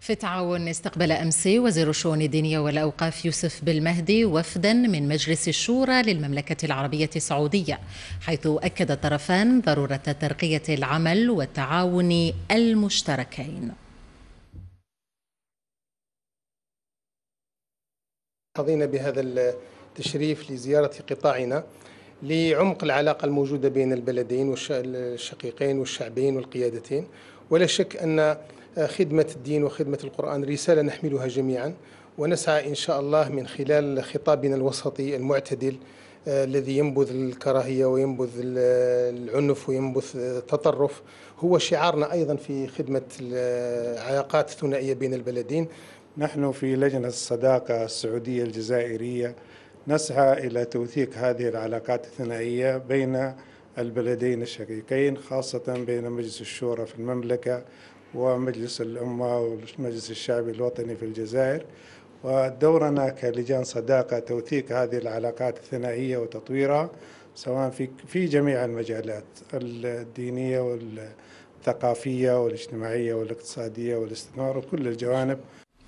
في تعاون استقبل أمس وزير الشؤون الدينية والأوقاف يوسف بالمهدي وفدا من مجلس الشورى للمملكة العربية السعودية حيث أكد الطرفان ضرورة ترقية العمل والتعاون المشتركين حظينا بهذا التشريف لزيارة قطاعنا لعمق العلاقة الموجودة بين البلدين والشقيقين والشعبين والقيادتين ولا شك أن خدمة الدين وخدمة القرآن رسالة نحملها جميعا ونسعى إن شاء الله من خلال خطابنا الوسطي المعتدل آه، الذي ينبذ الكراهية وينبذ العنف وينبذ التطرف هو شعارنا أيضا في خدمة العلاقات الثنائية بين البلدين نحن في لجنة الصداقة السعودية الجزائرية نسعى إلى توثيق هذه العلاقات الثنائية بين البلدين الشقيقين خاصة بين مجلس الشورى في المملكة ومجلس الأمة والمجلس الشعبي الوطني في الجزائر ودورنا كلجان صداقة توثيق هذه العلاقات الثنائية وتطويرها سواء في في جميع المجالات الدينية والثقافية والاجتماعية والاقتصادية والاستثمار وكل الجوانب